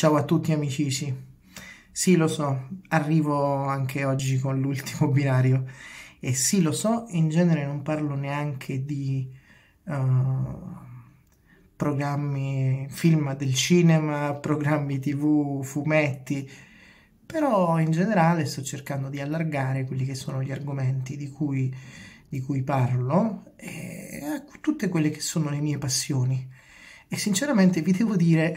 Ciao a tutti amicici. Sì, lo so, arrivo anche oggi con l'ultimo binario. E sì, lo so, in genere non parlo neanche di uh, programmi, film del cinema, programmi tv, fumetti, però in generale sto cercando di allargare quelli che sono gli argomenti di cui, di cui parlo e tutte quelle che sono le mie passioni. E sinceramente vi devo dire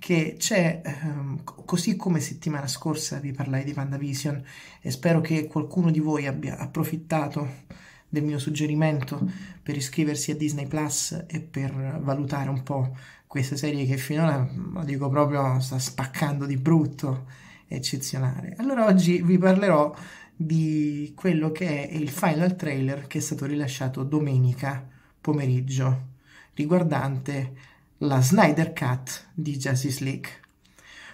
che c'è, ehm, così come settimana scorsa vi parlai di VandaVision e spero che qualcuno di voi abbia approfittato del mio suggerimento per iscriversi a Disney Plus e per valutare un po' questa serie che finora, mm, lo dico proprio, sta spaccando di brutto, eccezionale. Allora oggi vi parlerò di quello che è il final trailer che è stato rilasciato domenica pomeriggio riguardante la Snyder Cut di Justice League.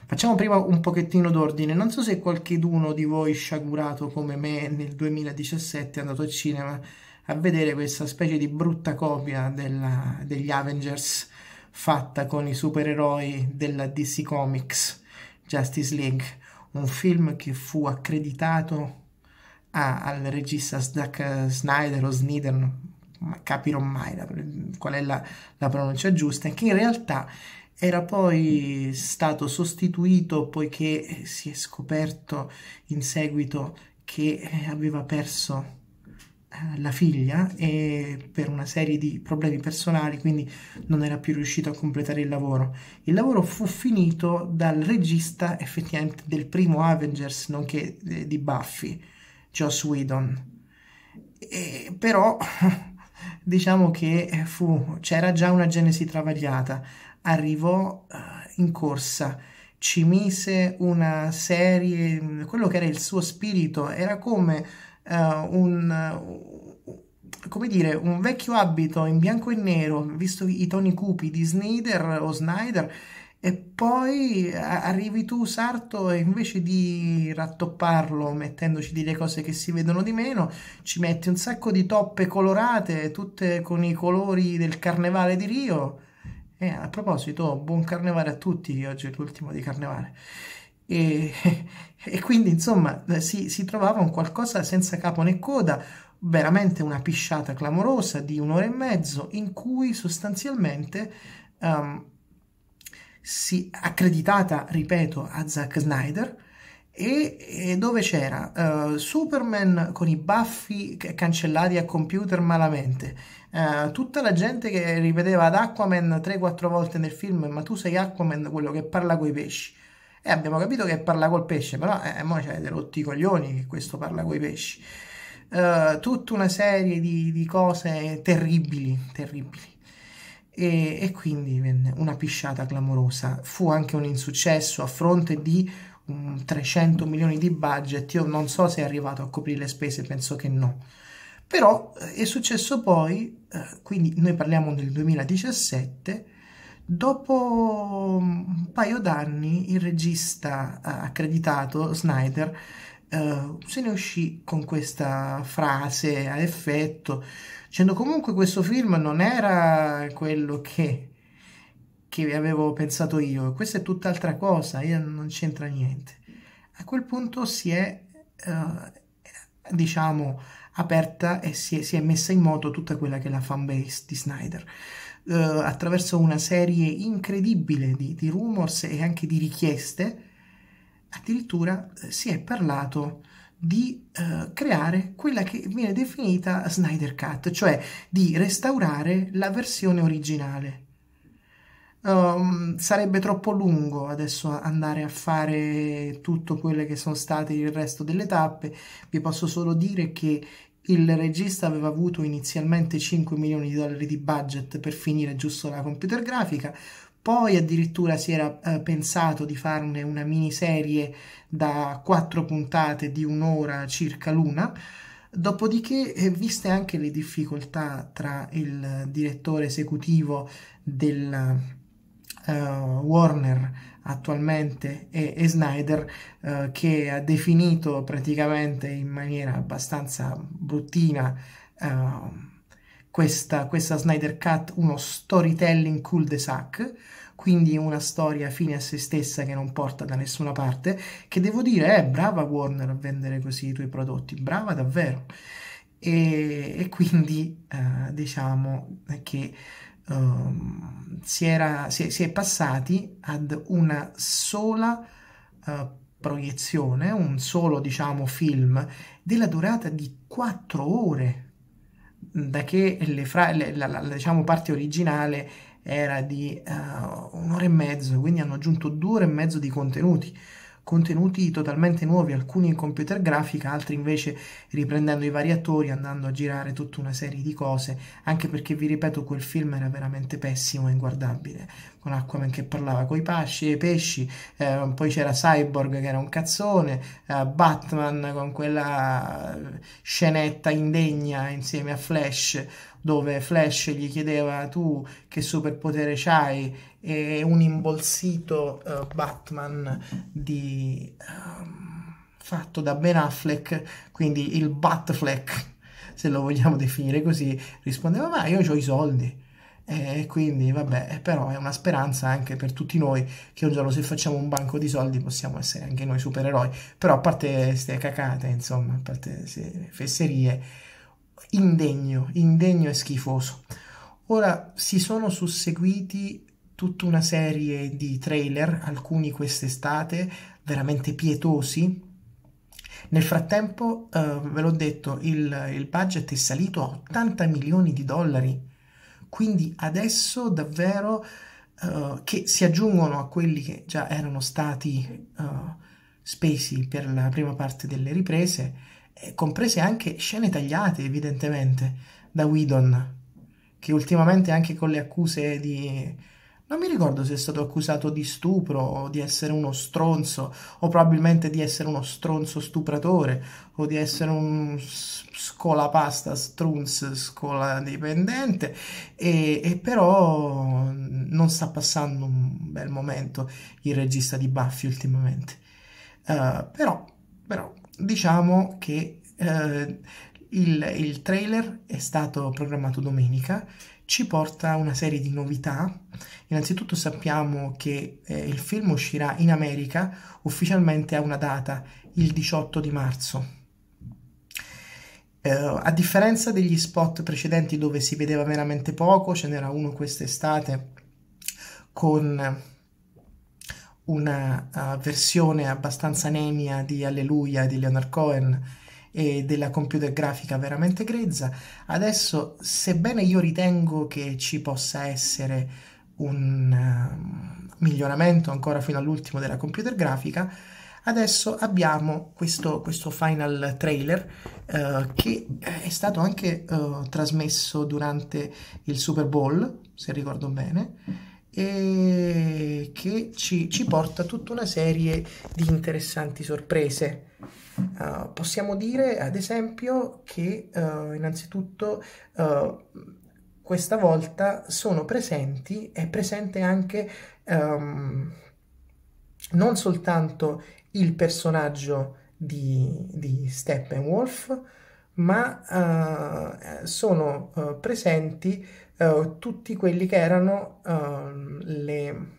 Facciamo prima un pochettino d'ordine. Non so se qualcheduno di voi sciagurato come me nel 2017 è andato al cinema a vedere questa specie di brutta copia della, degli Avengers fatta con i supereroi della DC Comics Justice League, un film che fu accreditato a, ah, al regista Zack Snyder o Snyder, capirò mai la, qual è la, la pronuncia giusta, che in realtà era poi stato sostituito poiché si è scoperto in seguito che eh, aveva perso eh, la figlia e per una serie di problemi personali quindi non era più riuscito a completare il lavoro il lavoro fu finito dal regista effettivamente del primo Avengers nonché eh, di Buffy Joss Whedon e però diciamo che eh, fu, c'era già una genesi travagliata, arrivò eh, in corsa, ci mise una serie, quello che era il suo spirito, era come uh, un, come dire, un vecchio abito in bianco e nero, visto i toni cupi di Snyder o Snyder, e poi eh, arrivi tu sarto e invece di rattopparlo mettendoci delle cose che si vedono di meno, ci metti un sacco di toppe colorate, tutte con i colori del carnevale di Rio. E a proposito, buon carnevale a tutti, oggi è l'ultimo di carnevale. E, e quindi insomma si, si trovava un qualcosa senza capo né coda, veramente una pisciata clamorosa di un'ora e mezzo in cui sostanzialmente... Um, si, accreditata, ripeto, a Zack Snyder, e, e dove c'era uh, Superman con i baffi cancellati a computer malamente, uh, tutta la gente che ripeteva ad Aquaman 3-4 volte nel film, ma tu sei Aquaman quello che parla coi pesci. E abbiamo capito che parla col pesce, però eh, eh mo c'è rotti i coglioni che questo parla coi pesci. Uh, tutta una serie di, di cose terribili, terribili e, e quindi venne una pisciata clamorosa. Fu anche un insuccesso a fronte di 300 milioni di budget, io non so se è arrivato a coprire le spese, penso che no. Però eh, è successo poi, eh, quindi noi parliamo del 2017, dopo mm, un paio d'anni il regista eh, accreditato, Snyder, se ne uscì con questa frase a effetto Dicendo comunque questo film non era quello che, che avevo pensato io, questa è tutt'altra cosa, io non c'entra niente. A quel punto si è, eh, diciamo, aperta e si è, si è, messa in moto tutta quella che è la fanbase di Snyder. Eh, attraverso una serie incredibile di, di rumors e anche di richieste, addirittura eh, si è parlato di eh, creare quella che viene definita Snyder Cut, cioè di restaurare la versione originale. Um, sarebbe troppo lungo adesso andare a fare tutto quelle che sono state il resto delle tappe, vi posso solo dire che il regista aveva avuto inizialmente 5 milioni di dollari di budget per finire giusto la computer grafica, poi addirittura si era eh, pensato di farne una miniserie da quattro puntate di un'ora circa l'una. Dopodiché, eh, viste anche le difficoltà tra il direttore esecutivo del uh, Warner attualmente e, e Snyder, uh, che ha definito praticamente in maniera abbastanza bruttina uh, questa, questa Snyder Cut uno storytelling cul-de-sac, quindi una storia fine a se stessa che non porta da nessuna parte, che devo dire è eh, brava Warner a vendere così i tuoi prodotti, brava davvero. E, e quindi eh, diciamo che um, si, era, si, si, è passati ad una sola uh, proiezione, un solo diciamo film della durata di quattro ore da che fra- le, la, la, la diciamo, parte originale era di uh, un'ora e mezzo, quindi hanno aggiunto due ore e mezzo di contenuti contenuti totalmente nuovi, alcuni in computer grafica, altri invece riprendendo i vari attori, andando a girare tutta una serie di cose, anche perché vi ripeto quel film era veramente pessimo e inguardabile, con Aquaman che parlava coi pasci, e i pesci, eh, poi c'era Cyborg che era un cazzone, eh, Batman con quella eh, scenetta indegna insieme a Flash, dove Flash gli chiedeva tu che superpotere c'hai e un imbalsito uh, eh, Batman di, um, fatto da Ben Affleck, quindi il Batfleck, se lo vogliamo definire così, rispondeva ma io ho i soldi. E quindi vabbè, però è una speranza anche per tutti noi che un giorno se facciamo un banco di soldi possiamo essere anche noi supereroi. Però a parte queste cacate, insomma, a parte queste fesserie, indegno, indegno e schifoso. Ora si sono susseguiti tutta una serie di trailer, alcuni quest'estate, veramente pietosi. Nel frattempo, eh, ve l'ho detto, il, il budget è salito a 80 milioni di dollari. Quindi adesso davvero Uh, che si aggiungono a quelli che già erano stati uh, spesi per la prima parte delle riprese eh, comprese anche scene tagliate evidentemente da Whedon, che ultimamente anche con le accuse di... Non mi ricordo se è stato accusato di stupro o di essere uno stronzo, o probabilmente di essere uno stronzo stupratore, o di essere un scolapasta, strunz, scoladipendente, e, e però non sta passando un bel momento il regista di Buffy ultimamente. Uh, però diciamo che eh, il, il, trailer è stato programmato domenica, ci porta una serie di novità. Innanzitutto sappiamo che eh, il film uscirà in America ufficialmente a una data, il 18 di marzo. Eh, a differenza degli spot precedenti dove si vedeva veramente poco, ce n'era uno quest'estate con una uh, versione abbastanza nemia di Alleluia di Leonard Cohen e della computer grafica veramente grezza. Adesso, sebbene io ritengo che ci possa essere un uh, miglioramento ancora fino all'ultimo della computer grafica, adesso abbiamo questo, questo final trailer uh, che è stato anche trasmesso durante il Super Bowl, se ricordo bene e che ci, ci porta tutta una serie di interessanti sorprese. Uh, possiamo dire, ad esempio, che uh, innanzitutto uh, questa volta sono presenti, è presente anche um, non soltanto il personaggio di, di Steppenwolf, ma eh, sono presenti uh, tutti quelli che erano uh, le...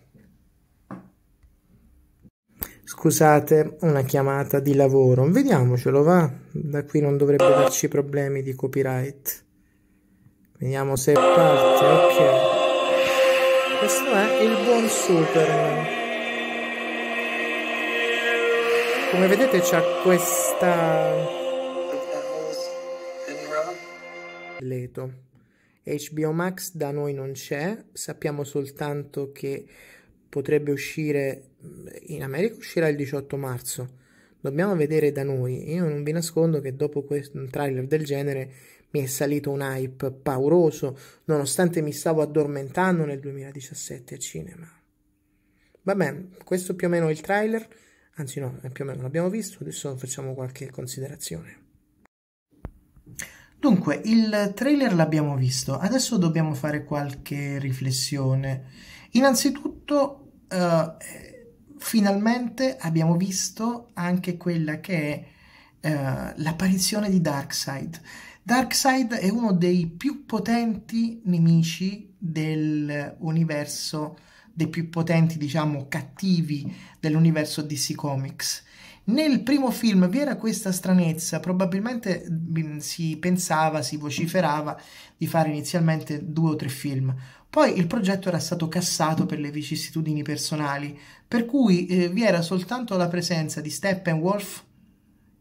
Scusate, una chiamata di lavoro. Vediamocelo, va? Da qui non dovrebbe darci problemi di copyright. Vediamo se parte. Ok. Questo è il buon Superman. Come vedete c'è questa... Leto. HBO Max da noi non c'è, sappiamo soltanto che potrebbe uscire mm, in America, uscirà il 18 marzo. Dobbiamo vedere da noi. Io non vi nascondo che dopo questo, un trailer del genere mi è salito un hype pauroso, nonostante mi stavo addormentando nel 2017 al cinema. Vabbè, questo più o meno è il trailer, anzi no, più o meno l'abbiamo visto, adesso facciamo qualche considerazione. Dunque, il trailer l'abbiamo visto, adesso dobbiamo fare qualche riflessione. Innanzitutto, eh, finalmente abbiamo visto anche quella che è eh, l'apparizione di Darkseid. Darkseid è uno dei più potenti nemici dell'universo, dei più potenti, diciamo, cattivi dell'universo DC Comics. Nel primo film vi era questa stranezza, probabilmente mm, si pensava, si vociferava di fare inizialmente due o tre film. Poi il progetto era stato cassato per le vicissitudini personali, per cui eh, vi era soltanto la presenza di Steppenwolf,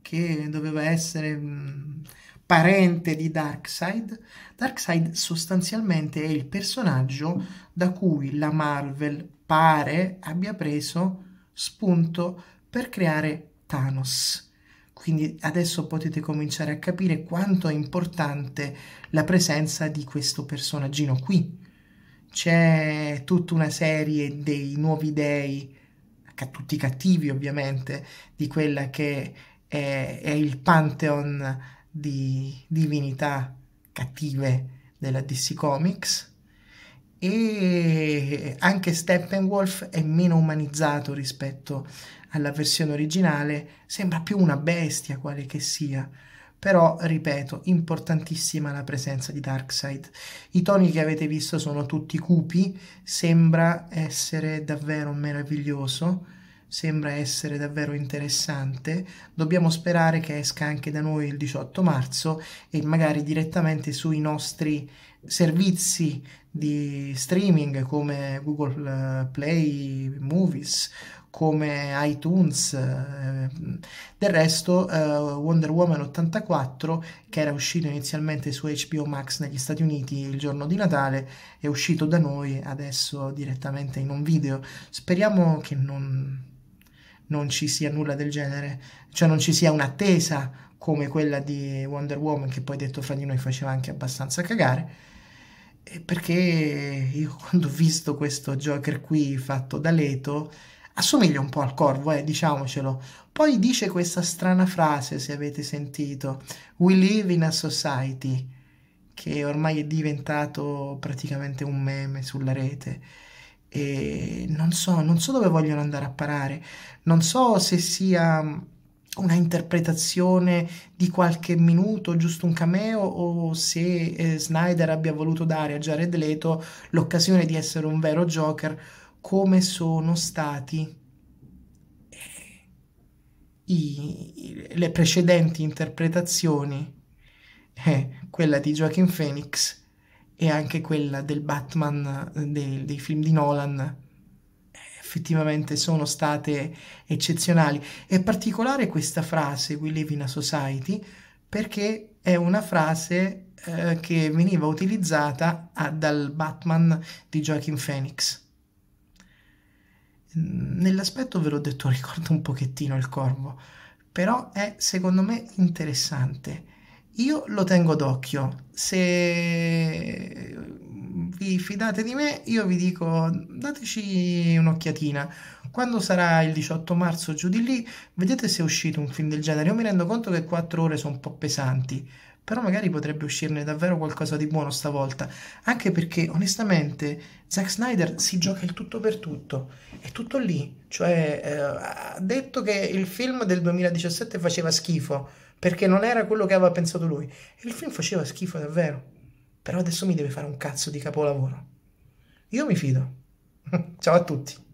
che doveva essere mh, mm, parente di Darkseid. Darkseid sostanzialmente è il personaggio da cui la Marvel pare abbia preso spunto per creare Thanos. Quindi adesso potete cominciare a capire quanto è importante la presenza di questo personaggino qui. C'è tutta una serie dei nuovi dei, tutti cattivi ovviamente, di quella che è, è il pantheon di divinità cattive della DC Comics e anche Steppenwolf è meno umanizzato rispetto alla versione originale sembra più una bestia quale che sia. Però, ripeto, importantissima la presenza di Darkseid. I toni che avete visto sono tutti cupi, sembra essere davvero meraviglioso sembra essere davvero interessante. Dobbiamo sperare che esca anche da noi il 18 marzo e magari direttamente sui nostri servizi di streaming come Google eh, Play Movies come iTunes. Eh, del resto, uh, Wonder Woman 84, che era uscito inizialmente su HBO Max negli Stati Uniti il giorno di Natale, è uscito da noi adesso direttamente in un video. Speriamo che non, non ci sia nulla del genere, cioè non ci sia un'attesa come quella di Wonder Woman, che poi detto fra di noi faceva anche abbastanza cagare perché io quando ho visto questo Joker qui fatto da Leto Assomiglia un po' al corvo, eh, diciamocelo. Poi dice questa strana frase, se avete sentito, We live in a society, che ormai è diventato praticamente un meme sulla rete. E non so, non so dove vogliono andare a parare, non so se sia una interpretazione di qualche minuto, giusto un cameo, o se eh, Snyder abbia voluto dare a Jared Leto l'occasione di essere un vero Joker come sono stati eh, i, le precedenti interpretazioni, eh, quella di Joaquin Phoenix e anche quella del Batman eh, dei, dei film di Nolan, eh, effettivamente sono state eccezionali. È particolare questa frase, We live in a society, perché è una frase eh, che veniva utilizzata a, ah, dal Batman di Joaquin Phoenix nell'aspetto ve l'ho detto ricordo un pochettino il corvo però è secondo me interessante io lo tengo d'occhio se eh, vi fidate di me io vi dico dateci un'occhiatina quando sarà il 18 marzo giù di lì vedete se è uscito un film del genere io mi rendo conto che 4 ore sono un po' pesanti però magari potrebbe uscirne davvero qualcosa di buono stavolta, anche perché onestamente Zack Snyder si gioca il tutto per tutto, è tutto lì, cioè eh, ha detto che il film del 2017 faceva schifo, perché non era quello che aveva pensato lui, e il film faceva schifo davvero, però adesso mi deve fare un cazzo di capolavoro. Io mi fido. Ciao a tutti.